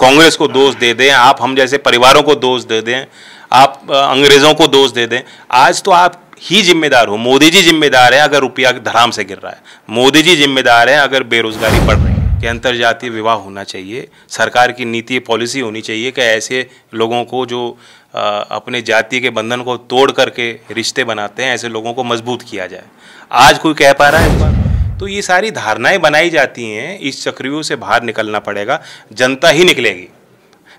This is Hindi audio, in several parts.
कांग्रेस को दोष दे दें आप हम जैसे परिवारों को दोष दे दें आप अंग्रेज़ों को दोष दे दें आज तो आप ही जिम्मेदार हो मोदी जी जिम्मेदार है अगर रुपया धराम से गिर रहा है मोदी जी जिम्मेदार है अगर बेरोजगारी बढ़ रही है कि अंतर्जातीय विवाह होना चाहिए सरकार की नीति पॉलिसी होनी चाहिए कि ऐसे लोगों को जो आ, अपने जाति के बंधन को तोड़ करके रिश्ते बनाते हैं ऐसे लोगों को मजबूत किया जाए आज कोई कह पा रहा है तो ये सारी धारणाएं बनाई जाती हैं इस चक्रव्यूह से बाहर निकलना पड़ेगा जनता ही निकलेगी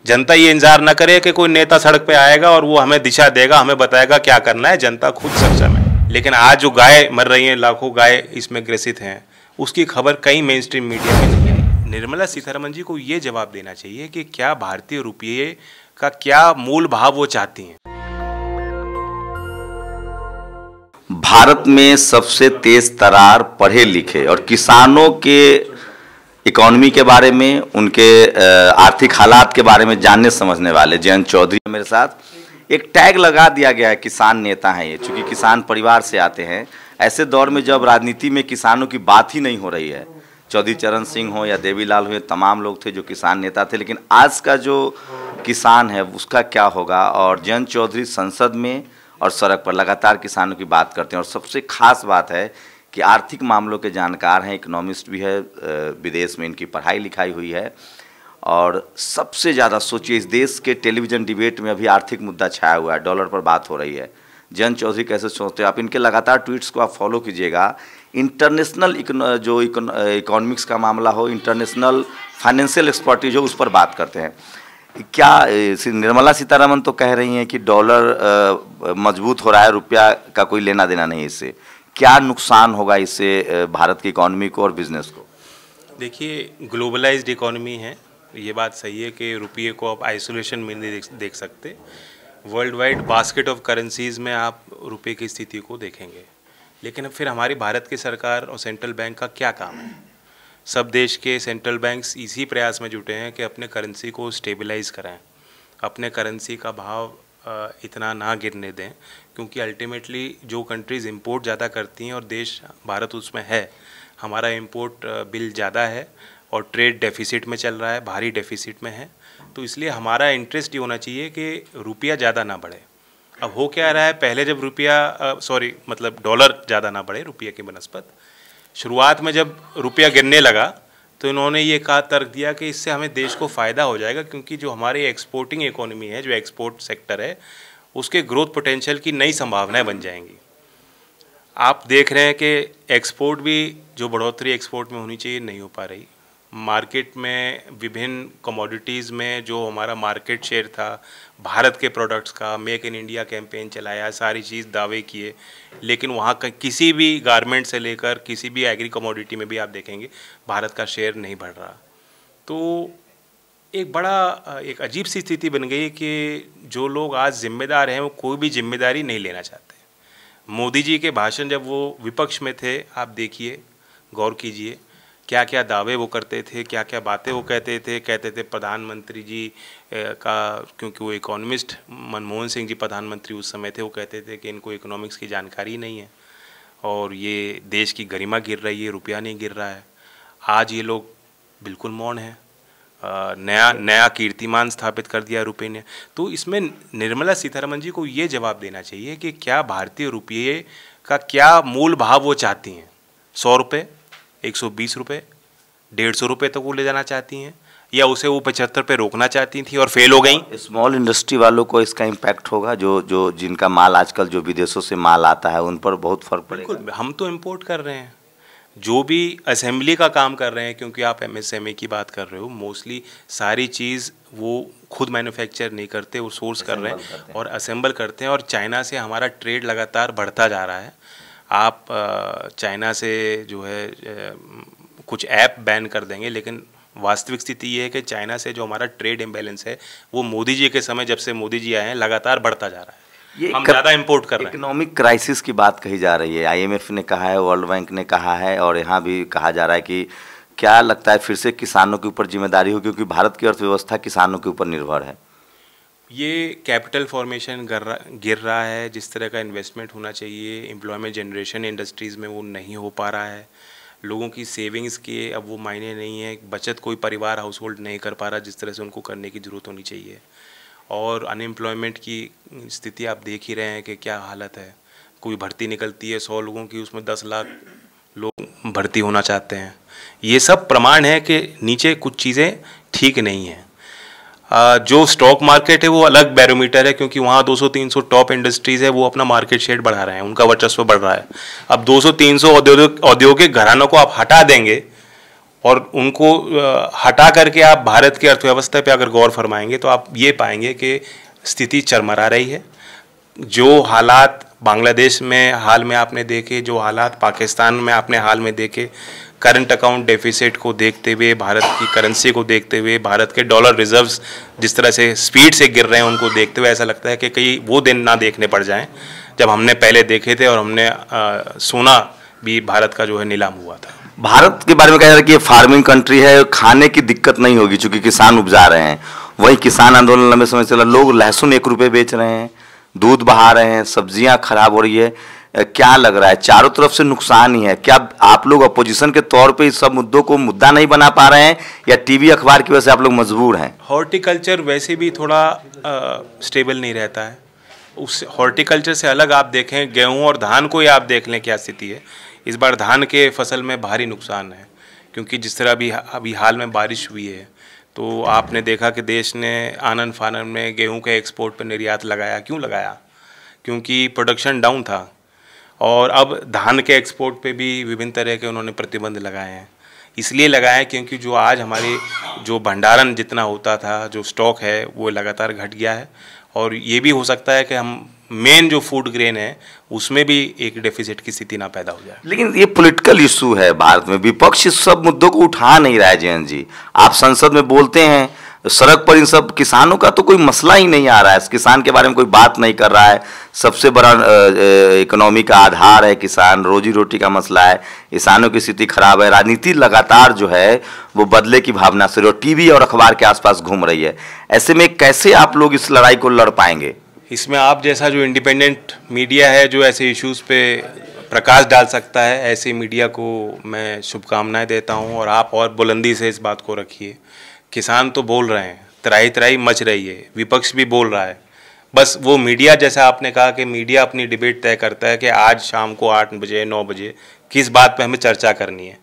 जनता ये इंतजार ना करे कि कोई नेता सड़क पे आएगा और वो हमें दिशा देगा हमें बताएगा क्या करना है जनता खुद सक्षम है लेकिन आज जो गाय मर रही हैं लाखों गाय इसमें ग्रसित हैं उसकी खबर कई मेन स्ट्रीम मीडिया में नहीं है निर्मला सीतारमन जी को ये जवाब देना चाहिए कि क्या भारतीय रुपये का क्या मूल भाव वो चाहती हैं भारत में सबसे तेज तरार पढ़े लिखे और किसानों के इकोनॉमी के बारे में उनके आर्थिक हालात के बारे में जानने समझने वाले जयंत चौधरी मेरे साथ एक टैग लगा दिया गया है किसान नेता हैं ये चूँकि किसान परिवार से आते हैं ऐसे दौर में जब राजनीति में किसानों की बात ही नहीं हो रही है चौधरी चरण सिंह हो या देवीलाल हो तमाम लोग थे जो किसान नेता थे लेकिन आज का जो किसान है उसका क्या होगा और जयंत चौधरी संसद में और सड़क पर लगातार किसानों की बात करते हैं और सबसे खास बात है कि आर्थिक मामलों के जानकार हैं इकोनॉमिस्ट भी है विदेश में इनकी पढ़ाई लिखाई हुई है और सबसे ज़्यादा सोचिए इस देश के टेलीविज़न डिबेट में अभी आर्थिक मुद्दा छाया हुआ है डॉलर पर बात हो रही है जयंत चौधरी कैसे सोचते हो आप इनके लगातार ट्वीट्स को आप फॉलो कीजिएगा इंटरनेशनल जो इकोनॉमिक्स का मामला हो इंटरनेशनल फाइनेंशियल एक्सपर्टीज हो उस पर बात करते हैं क्या निर्मला सीतारमन तो कह रही हैं कि डॉलर मजबूत हो रहा है रुपया का कोई लेना देना नहीं इससे क्या नुकसान होगा इससे भारत की इकॉनमी को और बिजनेस को देखिए ग्लोबलाइज्ड इकॉनमी है ये बात सही है कि रुपये को आप आइसोलेशन में नहीं देख सकते world wide basket of currencies में आप रुपये की स्थिति को देखेंगे लेकिन फिर हमारी भारत की सरकार और सेंट्रल बैंक का क्या काम है सब देश के सेंट्रल बैंक्स इसी प्रयास में जुटे हैं कि अपने करेंसी को स्टेबलाइज कराएं अपने करेंसी का भाव इतना ना गिरने दें क्योंकि अल्टीमेटली जो कंट्रीज़ इम्पोर्ट ज़्यादा करती हैं और देश भारत उसमें है हमारा इम्पोर्ट बिल ज़्यादा है और ट्रेड डेफिसिट में चल रहा है भारी डेफिसिट में है तो इसलिए हमारा इंटरेस्ट ये होना चाहिए कि रुपया ज़्यादा ना बढ़े अब हो क्या रहा है पहले जब रुपया सॉरी मतलब डॉलर ज़्यादा ना बढ़े रुपये की बनस्पत शुरुआत में जब रुपया गिरने लगा तो इन्होंने ये कहा तर्क दिया कि इससे हमें देश को फ़ायदा हो जाएगा क्योंकि जो हमारी एक्सपोर्टिंग इकोनॉमी है जो एक्सपोर्ट सेक्टर है उसके ग्रोथ पोटेंशियल की नई संभावनाएं बन जाएंगी आप देख रहे हैं कि एक्सपोर्ट भी जो बढ़ोतरी एक्सपोर्ट में होनी चाहिए नहीं हो पा रही मार्केट में विभिन्न कमोडिटीज़ में जो हमारा मार्केट शेयर था भारत के प्रोडक्ट्स का मेक इन इंडिया कैंपेन चलाया सारी चीज़ दावे किए लेकिन वहाँ का किसी भी गारमेंट से लेकर किसी भी एग्री कमोडिटी में भी आप देखेंगे भारत का शेयर नहीं बढ़ रहा तो एक बड़ा एक अजीब सी स्थिति बन गई कि जो लोग आज जिम्मेदार हैं वो कोई भी जिम्मेदारी नहीं लेना चाहते मोदी जी के भाषण जब वो विपक्ष में थे आप देखिए गौर कीजिए क्या क्या दावे वो करते थे क्या क्या बातें वो कहते थे कहते थे प्रधानमंत्री जी का क्योंकि वो इकोनॉमिस्ट मनमोहन सिंह जी प्रधानमंत्री उस समय थे वो कहते थे कि इनको इकोनॉमिक्स की जानकारी नहीं है और ये देश की गरिमा गिर रही है रुपया नहीं गिर रहा है आज ये लोग बिल्कुल मौन हैं नया नया कीर्तिमान स्थापित कर दिया रुपये ने तो इसमें निर्मला सीतारमन जी को ये जवाब देना चाहिए कि क्या भारतीय रुपये का क्या मूल भाव वो चाहती हैं सौ रुपये एक सौ बीस रुपये डेढ़ सौ रुपये तक वो ले जाना चाहती हैं या उसे वो पचहत्तर पे रोकना चाहती थी और फेल हो गई स्मॉल इंडस्ट्री वालों को इसका इम्पैक्ट होगा जो जो जिनका माल आजकल जो विदेशों से माल आता है उन पर बहुत फर्क पड़ेगा हम तो इम्पोर्ट कर रहे हैं जो भी असेंबली का काम कर रहे हैं क्योंकि आप एम की बात कर रहे हो मोस्टली सारी चीज़ वो खुद मैन्युफैक्चर नहीं करते वो सोर्स कर रहे हैं और असेंबल करते हैं और चाइना से हमारा ट्रेड लगातार बढ़ता जा रहा है आप चाइना से जो है कुछ ऐप बैन कर देंगे लेकिन वास्तविक स्थिति ये है कि चाइना से जो हमारा ट्रेड इम्बेलेंस है वो मोदी जी के समय जब से मोदी जी आए हैं लगातार बढ़ता जा रहा है ये हम ज़्यादा इम्पोर्ट कर रहे हैं इकोनॉमिक क्राइसिस की बात कही जा रही है आईएमएफ ने कहा है वर्ल्ड बैंक ने कहा है और यहाँ भी कहा जा रहा है कि क्या लगता है फिर से किसानों के ऊपर जिम्मेदारी हो क्योंकि भारत की अर्थव्यवस्था किसानों के ऊपर निर्भर है ये कैपिटल फॉर्मेशन गिर रहा गिर रहा है जिस तरह का इन्वेस्टमेंट होना चाहिए एम्प्लॉयमेंट जनरेशन इंडस्ट्रीज़ में वो नहीं हो पा रहा है लोगों की सेविंग्स के अब वो मायने नहीं है बचत कोई परिवार हाउस होल्ड नहीं कर पा रहा जिस तरह से उनको करने की ज़रूरत होनी चाहिए और अनएम्प्लॉयमेंट की स्थिति आप देख ही रहे हैं कि क्या हालत है कोई भर्ती निकलती है सौ लोगों की उसमें दस लाख लोग भर्ती होना चाहते हैं ये सब प्रमाण है कि नीचे कुछ चीज़ें ठीक नहीं हैं जो स्टॉक मार्केट है वो अलग बैरोमीटर है क्योंकि वहाँ 200-300 टॉप इंडस्ट्रीज है वो अपना मार्केट शेयर बढ़ा रहे हैं उनका वर्चस्व बढ़ रहा है अब 200-300 औद्योगिक औद्योगिक घरानों को आप हटा देंगे और उनको हटा करके आप भारत की अर्थव्यवस्था पे अगर गौर फरमाएंगे तो आप ये पाएंगे कि स्थिति चरमरा रही है जो हालात बांग्लादेश में हाल में आपने देखे जो हालात पाकिस्तान में आपने हाल में देखे करंट अकाउंट डेफिसिट को देखते हुए भारत की करेंसी को देखते हुए भारत के डॉलर रिजर्व्स जिस तरह से स्पीड से गिर रहे हैं उनको देखते हुए ऐसा लगता है कि कई वो दिन ना देखने पड़ जाएं जब हमने पहले देखे थे और हमने आ, सोना भी भारत का जो है नीलाम हुआ था भारत के बारे में कहा जा रहा है कि ये फार्मिंग कंट्री है खाने की दिक्कत नहीं होगी चूंकि किसान उपजा रहे हैं वही किसान आंदोलन लंबे समय चला लोग लहसुन एक रुपये बेच रहे हैं दूध बहा रहे हैं सब्जियां खराब हो रही है क्या लग रहा है चारों तरफ से नुकसान ही है क्या आप लोग अपोजिशन के तौर पे इस सब मुद्दों को मुद्दा नहीं बना पा रहे हैं या टीवी अखबार की वजह से आप लोग मजबूर हैं हॉर्टिकल्चर वैसे भी थोड़ा स्टेबल नहीं रहता है उस हॉर्टिकल्चर से अलग आप देखें गेहूँ और धान को ही आप देख लें क्या स्थिति है इस बार धान के फसल में भारी नुकसान है क्योंकि जिस तरह अभी अभी हाल में बारिश हुई है तो आपने देखा कि देश ने आनंद फानन में गेहूं के एक्सपोर्ट पर निर्यात लगाया क्यों लगाया क्योंकि प्रोडक्शन डाउन था और अब धान के एक्सपोर्ट पे भी विभिन्न तरह के उन्होंने प्रतिबंध लगाए हैं इसलिए लगाए हैं क्योंकि जो आज हमारे जो भंडारण जितना होता था जो स्टॉक है वो लगातार घट गया है और ये भी हो सकता है कि हम मेन जो फूड ग्रेन है उसमें भी एक डेफिसिट की स्थिति ना पैदा हो जाए लेकिन ये पॉलिटिकल इशू है भारत में विपक्ष इस सब मुद्दों को उठा नहीं रहा है जयंत जी आप संसद में बोलते हैं सड़क पर इन सब किसानों का तो कोई मसला ही नहीं आ रहा है किसान के बारे में कोई बात नहीं कर रहा है सबसे बड़ा इकोनॉमी का आधार है किसान रोजी रोटी का मसला है किसानों की स्थिति खराब है राजनीति लगातार जो है वो बदले की भावना से और टीवी और अखबार के आसपास घूम रही है ऐसे में कैसे आप लोग इस लड़ाई को लड़ पाएंगे इसमें आप जैसा जो इंडिपेंडेंट मीडिया है जो ऐसे इश्यूज़ पे प्रकाश डाल सकता है ऐसे मीडिया को मैं शुभकामनाएं देता हूं और आप और बुलंदी से इस बात को रखिए किसान तो बोल रहे हैं तराई तराई मच रही है विपक्ष भी बोल रहा है बस वो मीडिया जैसा आपने कहा कि मीडिया अपनी डिबेट तय करता है कि आज शाम को आठ बजे नौ बजे किस बात पे हमें चर्चा करनी है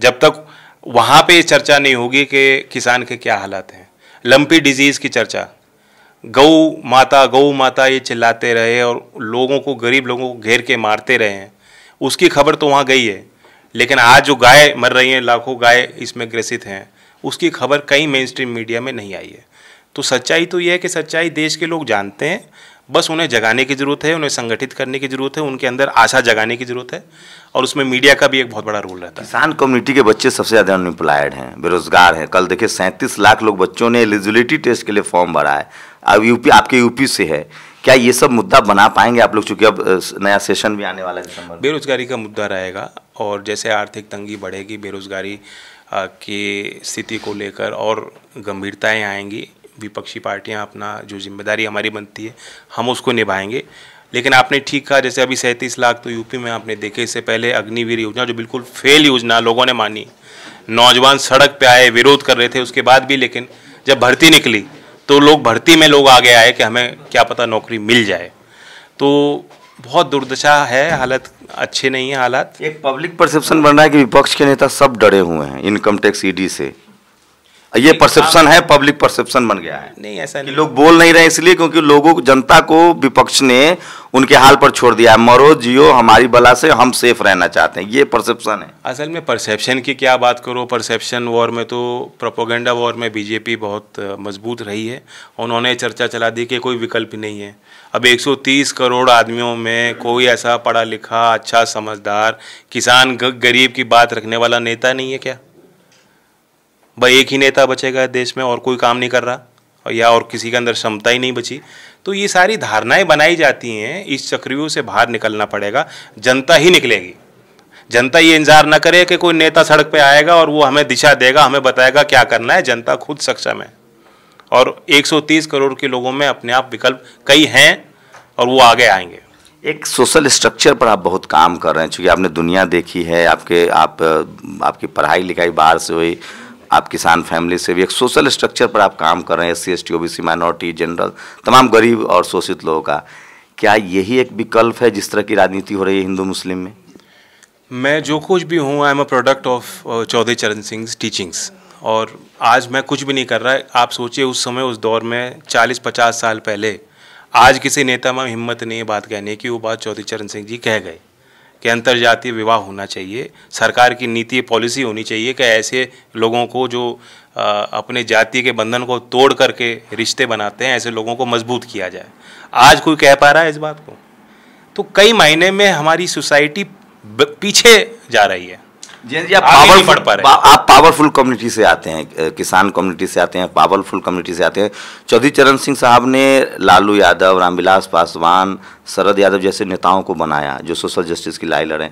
जब तक वहाँ पे ये चर्चा नहीं होगी कि किसान के क्या हालात हैं लंपी डिजीज़ की चर्चा गऊ माता गऊ माता ये चिल्लाते रहे और लोगों को गरीब लोगों को घेर के मारते रहे हैं उसकी खबर तो वहाँ गई है लेकिन आज जो गाय मर रही हैं लाखों गाय इसमें ग्रसित हैं उसकी खबर कई मेन स्ट्रीम मीडिया में नहीं आई है तो सच्चाई तो यह है कि सच्चाई देश के लोग जानते हैं बस उन्हें जगाने की ज़रूरत है उन्हें संगठित करने की ज़रूरत है उनके अंदर आशा जगाने की ज़रूरत है और उसमें मीडिया का भी एक बहुत बड़ा रोल रहता है किसान कम्युनिटी के बच्चे सबसे ज़्यादा अनएम्प्लॉयड हैं बेरोजगार हैं कल देखिए सैंतीस लाख लोग बच्चों ने एलिजिबिलिटी टेस्ट के लिए फॉर्म भरा है अब यूपी आपके यूपी से है क्या ये सब मुद्दा बना पाएंगे आप लोग चूंकि अब नया सेशन भी आने वाला है बेरोजगारी का मुद्दा रहेगा और जैसे आर्थिक तंगी बढ़ेगी बेरोजगारी की स्थिति को लेकर और गंभीरताएं आएंगी विपक्षी पार्टियां अपना जो जिम्मेदारी हमारी बनती है हम उसको निभाएंगे लेकिन आपने ठीक कहा जैसे अभी सैंतीस लाख तो यूपी में आपने देखे इससे पहले अग्निवीर योजना जो बिल्कुल फेल योजना लोगों ने मानी नौजवान सड़क पे आए विरोध कर रहे थे उसके बाद भी लेकिन जब भर्ती निकली तो लोग भर्ती में लोग आगे आए कि हमें क्या पता नौकरी मिल जाए तो बहुत दुर्दशा है हालत अच्छे नहीं है हालात एक पब्लिक परसेप्शन बन रहा है कि विपक्ष के नेता सब डरे हुए हैं इनकम टैक्स ईडी से ये परसेप्शन है पब्लिक परसेप्शन बन गया है नहीं ऐसा नहीं लोग बोल नहीं रहे इसलिए क्योंकि लोगों जनता को विपक्ष ने उनके हाल पर छोड़ दिया है मरो जियो हमारी बला से हम सेफ रहना चाहते हैं ये परसेप्शन है असल में परसेप्शन की क्या बात करो परसेप्शन वॉर में तो प्रोपोगेंडा वॉर में बीजेपी बहुत मजबूत रही है उन्होंने चर्चा चला दी कि कोई विकल्प नहीं है अब 130 करोड़ आदमियों में कोई ऐसा पढ़ा लिखा अच्छा समझदार किसान गरीब की बात रखने वाला नेता नहीं है क्या भाई एक ही नेता बचेगा देश में और कोई काम नहीं कर रहा और या और किसी के अंदर क्षमता ही नहीं बची तो ये सारी धारणाएं बनाई जाती हैं इस चक्रियो से बाहर निकलना पड़ेगा जनता ही निकलेगी जनता ये इंतजार ना करे कि कोई नेता सड़क पे आएगा और वो हमें दिशा देगा हमें बताएगा क्या करना है जनता खुद सक्षम है और 130 करोड़ के लोगों में अपने आप विकल्प कई हैं और वो आगे आएंगे एक सोशल स्ट्रक्चर पर आप बहुत काम कर रहे हैं चूँकि आपने दुनिया देखी है आपके आप आपकी पढ़ाई लिखाई बाहर से हुई आप किसान फैमिली से भी एक सोशल स्ट्रक्चर पर आप काम कर रहे हैं S C S T O B C minority general तमाम गरीब और शोषित लोगों का क्या यही एक विकल्प है जिस तरह की राजनीति हो रही है हिंदू मुस्लिम में मैं जो कुछ भी हूँ I am a product of Chaudhary Charan Singh teachings और आज मैं कुछ भी नहीं कर रहा आप सोचिए उस समय उस दौर में चालीस पचास साल पहले आज किसी नेता में हिम्मत नहीं है बात कहने की वो बात चौधरी चरण सिंह जी कह गए कि जातीय विवाह होना चाहिए सरकार की नीति पॉलिसी होनी चाहिए कि ऐसे लोगों को जो अपने जाति के बंधन को तोड़ करके रिश्ते बनाते हैं ऐसे लोगों को मजबूत किया जाए आज कोई कह पा रहा है इस बात को तो कई महीने में हमारी सोसाइटी पीछे जा रही है जी आप पावरफुल आप पावरफुल कम्युनिटी से आते हैं किसान कम्युनिटी से आते हैं पावरफुल कम्युनिटी से आते हैं चौधरी चरण सिंह साहब ने लालू यादव रामविलास पासवान शरद यादव जैसे नेताओं को बनाया जो सोशल जस्टिस की लाई लड़ें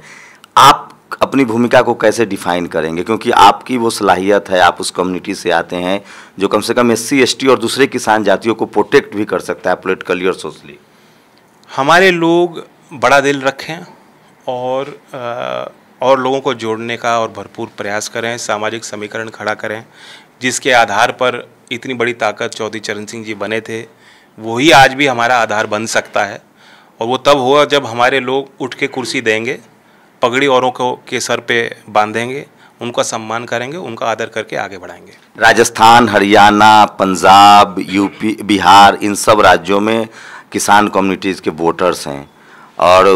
आप अपनी भूमिका को कैसे डिफाइन करेंगे क्योंकि आपकी वो सलाहियत है आप उस कम्युनिटी से आते हैं जो कम से कम एस सी और दूसरे किसान जातियों को प्रोटेक्ट भी कर सकता है पोलिटिकली और सोशली हमारे लोग बड़ा दिल रखें और आ, और लोगों को जोड़ने का और भरपूर प्रयास करें सामाजिक समीकरण खड़ा करें जिसके आधार पर इतनी बड़ी ताकत चौधरी चरण सिंह जी बने थे वही आज भी हमारा आधार बन सकता है और वो तब हुआ जब हमारे लोग उठ के कुर्सी देंगे पगड़ी औरों को के सर पे बांधेंगे उनका सम्मान करेंगे उनका आदर करके आगे बढ़ाएंगे राजस्थान हरियाणा पंजाब यूपी बिहार इन सब राज्यों में किसान कम्युनिटीज़ के वोटर्स हैं और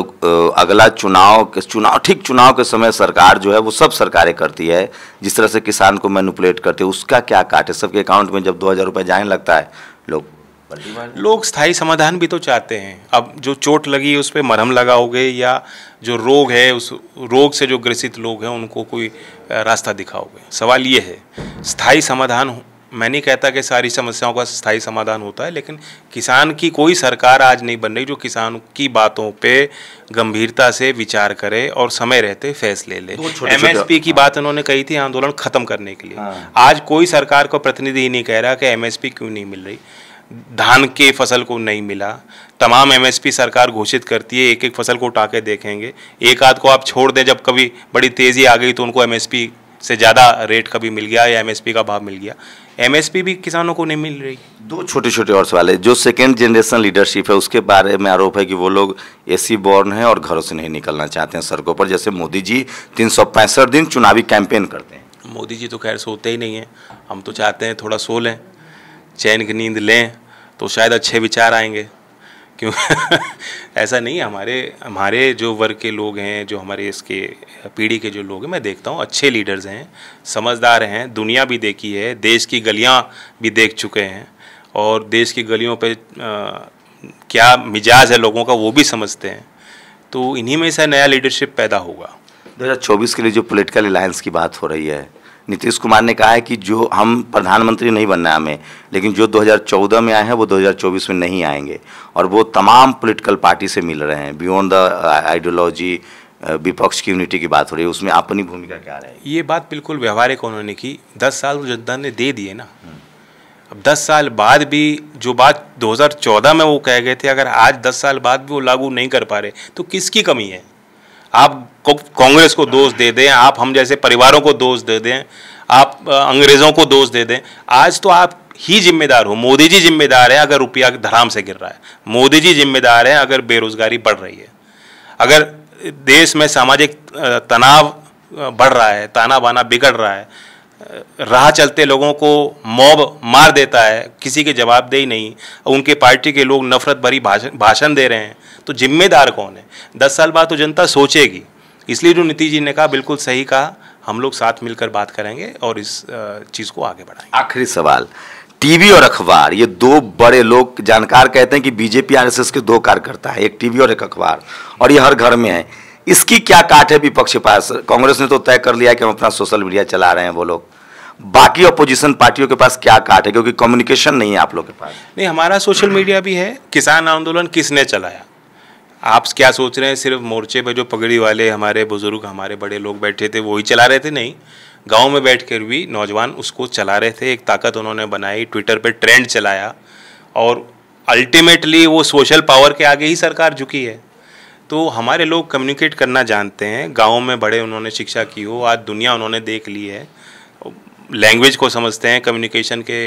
अगला चुनाव के चुनाव ठीक चुनाव के समय सरकार जो है वो सब सरकारें करती है जिस तरह से किसान को मैनुपलेट करती है उसका क्या काट है सबके अकाउंट में जब दो हज़ार रुपये जाने लगता है लोग लोग स्थायी समाधान भी तो चाहते हैं अब जो चोट लगी उस पर मरहम लगाओगे या जो रोग है उस रोग से जो ग्रसित लोग हैं उनको कोई रास्ता दिखाओगे सवाल ये है स्थायी समाधान मैं नहीं कहता कि सारी समस्याओं का स्थायी समाधान होता है लेकिन किसान की कोई सरकार आज नहीं बन रही जो किसान की बातों पे गंभीरता से विचार करे और समय रहते फैसले ले एमएसपी की बात उन्होंने कही थी आंदोलन खत्म करने के लिए हाँ। आज कोई सरकार को प्रतिनिधि नहीं कह रहा कि एमएसपी क्यों नहीं मिल रही धान के फसल को नहीं मिला तमाम एमएसपी सरकार घोषित करती है एक एक फसल को उठा के देखेंगे एक आध को आप छोड़ दें जब कभी बड़ी तेज़ी आ गई तो उनको एमएसपी से ज़्यादा रेट कभी मिल गया या एमएसपी का भाव मिल गया एमएसपी भी किसानों को नहीं मिल रही दो छोटे छोटे और सवाल है जो सेकेंड जनरेशन लीडरशिप है उसके बारे में आरोप है कि वो लोग एसी बॉर्न है और घरों से नहीं निकलना चाहते हैं सड़कों पर जैसे मोदी जी तीन दिन चुनावी कैंपेन करते हैं मोदी जी तो खैर सोते ही नहीं हैं हम तो चाहते हैं थोड़ा सो लें चैन की नींद लें तो शायद अच्छे विचार आएंगे क्यों ऐसा नहीं हमारे हमारे जो वर्ग के लोग हैं जो हमारे इसके पीढ़ी के जो लोग हैं मैं देखता हूँ अच्छे लीडर्स हैं समझदार हैं दुनिया भी देखी है देश की गलियाँ भी देख चुके हैं और देश की गलियों पर क्या मिजाज है लोगों का वो भी समझते हैं तो इन्हीं में से नया लीडरशिप पैदा होगा 2024 के लिए जो पॉलिटिकल अलायंस की बात हो रही है नीतीश कुमार ने कहा है कि जो हम प्रधानमंत्री नहीं बनना है हमें लेकिन जो 2014 में आए हैं वो 2024 में नहीं आएंगे और वो तमाम पॉलिटिकल पार्टी से मिल रहे हैं बियॉन्ड द आइडियोलॉजी विपक्ष की यूनिटी की बात हो रही है उसमें अपनी भूमिका क्या रहेगी ये बात बिल्कुल व्यवहारिक उन्होंने की दस साल तो जनता ने दे दिए ना अब दस साल बाद भी जो बात दो में वो कह गए थे अगर आज दस साल बाद भी वो लागू नहीं कर पा रहे तो किसकी कमी है आप कांग्रेस को दोष दे दें आप हम जैसे परिवारों को दोष दे दें आप अंग्रेज़ों को दोष दे दें आज तो आप ही जिम्मेदार हो मोदी जी जिम्मेदार हैं अगर रुपया धराम से गिर रहा है मोदी जी जिम्मेदार हैं अगर बेरोज़गारी बढ़ रही है अगर देश में सामाजिक तनाव बढ़ रहा है ताना बाना बिगड़ रहा है राह चलते लोगों को मॉब मार देता है किसी के जवाबदेही नहीं उनके पार्टी के लोग नफरत भरी भाषण भाषण दे रहे हैं तो जिम्मेदार कौन है दस साल बाद तो जनता सोचेगी इसलिए जो नीतीश जी ने कहा बिल्कुल सही कहा हम लोग साथ मिलकर बात करेंगे और इस चीज़ को आगे बढ़ाएंगे आखिरी सवाल टीवी और अखबार ये दो बड़े लोग जानकार कहते हैं कि बीजेपी आरएसएस के दो कार्यकर्ता है एक टीवी और एक अखबार और ये हर घर में है इसकी क्या काट है विपक्ष के पास कांग्रेस ने तो तय कर लिया कि हम अपना सोशल मीडिया चला रहे हैं वो लोग बाकी अपोजिशन पार्टियों के पास क्या काट है क्योंकि कम्युनिकेशन नहीं है आप लोग के पास नहीं हमारा सोशल मीडिया भी है किसान आंदोलन किसने चलाया आप क्या सोच रहे हैं सिर्फ मोर्चे पे जो पगड़ी वाले हमारे बुजुर्ग हमारे बड़े लोग बैठे थे वही चला रहे थे नहीं गांव में बैठ कर भी नौजवान उसको चला रहे थे एक ताकत उन्होंने बनाई ट्विटर पे ट्रेंड चलाया और अल्टीमेटली वो सोशल पावर के आगे ही सरकार झुकी है तो हमारे लोग कम्युनिकेट करना जानते हैं गाँव में बड़े उन्होंने शिक्षा की हो आज दुनिया उन्होंने देख ली है लैंग्वेज को समझते हैं कम्युनिकेशन के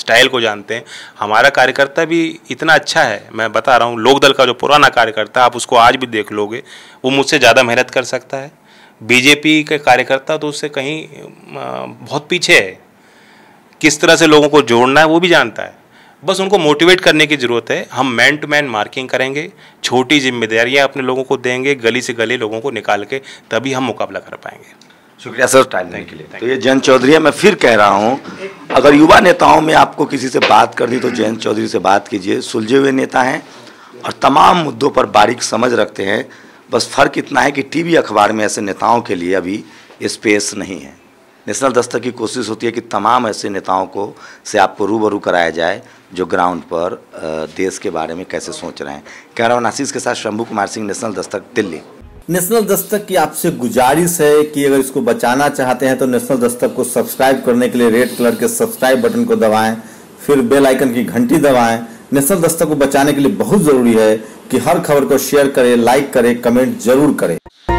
स्टाइल को जानते हैं हमारा कार्यकर्ता भी इतना अच्छा है मैं बता रहा हूँ लोक दल का जो पुराना कार्यकर्ता आप उसको आज भी देख लोगे वो मुझसे ज़्यादा मेहनत कर सकता है बीजेपी के कार्यकर्ता तो उससे कहीं बहुत पीछे है किस तरह से लोगों को जोड़ना है वो भी जानता है बस उनको मोटिवेट करने की ज़रूरत है हम मैन टू मैन मार्किंग करेंगे छोटी जिम्मेदारियाँ अपने लोगों को देंगे गली से गली लोगों को निकाल के तभी हम मुकाबला कर पाएंगे शुक्रिया सर टाइम देने के लिए तो ये जयंत चौधरी है मैं फिर कह रहा हूँ अगर युवा नेताओं में आपको किसी से बात करनी तो जयंत चौधरी से बात कीजिए सुलझे हुए नेता हैं और तमाम मुद्दों पर बारीक समझ रखते हैं बस फर्क इतना है कि टीवी अखबार में ऐसे नेताओं के लिए अभी स्पेस नहीं है नेशनल दस्तक की कोशिश होती है कि तमाम ऐसे नेताओं को से आपको रूबरू कराया जाए जो ग्राउंड पर देश के बारे में कैसे सोच रहे हैं कैमरामैन आशीष के साथ शंभू कुमार सिंह नेशनल दस्तक दिल्ली नेशनल दस्तक की आपसे गुजारिश है कि अगर इसको बचाना चाहते हैं तो नेशनल दस्तक को सब्सक्राइब करने के लिए रेड कलर के सब्सक्राइब बटन को दबाएं फिर बेल आइकन की घंटी दबाएं नेशनल दस्तक को बचाने के लिए बहुत ज़रूरी है कि हर खबर को शेयर करें लाइक करें कमेंट जरूर करें